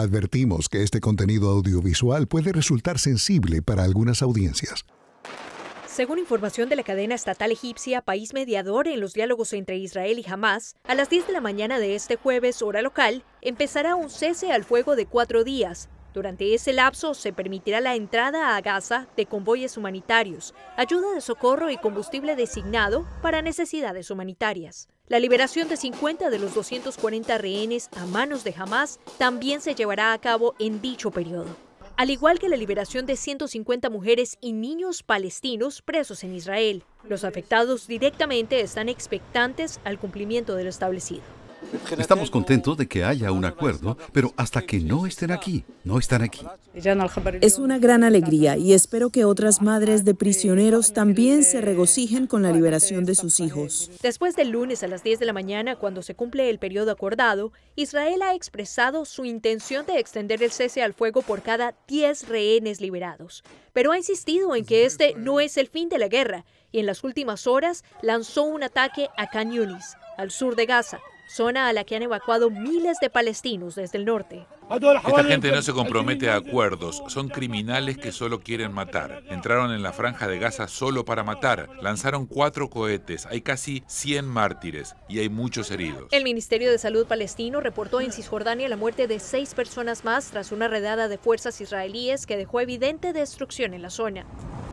Advertimos que este contenido audiovisual puede resultar sensible para algunas audiencias. Según información de la cadena estatal egipcia País Mediador en los diálogos entre Israel y Hamas, a las 10 de la mañana de este jueves, hora local, empezará un cese al fuego de cuatro días. Durante ese lapso se permitirá la entrada a Gaza de convoyes humanitarios, ayuda de socorro y combustible designado para necesidades humanitarias. La liberación de 50 de los 240 rehenes a manos de Hamas también se llevará a cabo en dicho periodo, al igual que la liberación de 150 mujeres y niños palestinos presos en Israel. Los afectados directamente están expectantes al cumplimiento de lo establecido. Estamos contentos de que haya un acuerdo, pero hasta que no estén aquí, no están aquí. Es una gran alegría y espero que otras madres de prisioneros también se regocijen con la liberación de sus hijos. Después del lunes a las 10 de la mañana, cuando se cumple el periodo acordado, Israel ha expresado su intención de extender el cese al fuego por cada 10 rehenes liberados, pero ha insistido en que este no es el fin de la guerra y en las últimas horas lanzó un ataque a Can al sur de Gaza, zona a la que han evacuado miles de palestinos desde el norte. Esta gente no se compromete a acuerdos, son criminales que solo quieren matar. Entraron en la franja de Gaza solo para matar, lanzaron cuatro cohetes, hay casi 100 mártires y hay muchos heridos. El Ministerio de Salud palestino reportó en Cisjordania la muerte de seis personas más tras una redada de fuerzas israelíes que dejó evidente destrucción en la zona.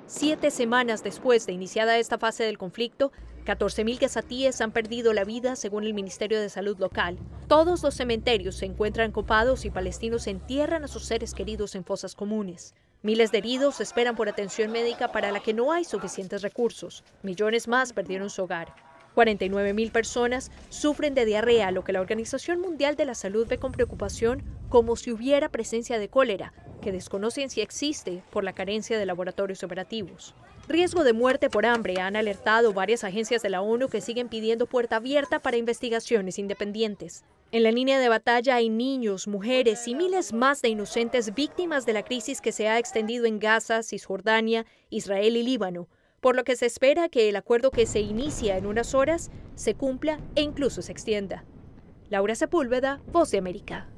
Siete semanas después de iniciada esta fase del conflicto, 14.000 gazatíes han perdido la vida según el Ministerio de Salud local. Todos los cementerios se encuentran copados y palestinos entierran a sus seres queridos en fosas comunes. Miles de heridos esperan por atención médica para la que no hay suficientes recursos. Millones más perdieron su hogar. 49.000 personas sufren de diarrea, lo que la Organización Mundial de la Salud ve con preocupación como si hubiera presencia de cólera, que desconocen si existe por la carencia de laboratorios operativos. Riesgo de muerte por hambre han alertado varias agencias de la ONU que siguen pidiendo puerta abierta para investigaciones independientes. En la línea de batalla hay niños, mujeres y miles más de inocentes víctimas de la crisis que se ha extendido en Gaza, Cisjordania, Israel y Líbano, por lo que se espera que el acuerdo que se inicia en unas horas se cumpla e incluso se extienda. Laura Sepúlveda, Voz de América.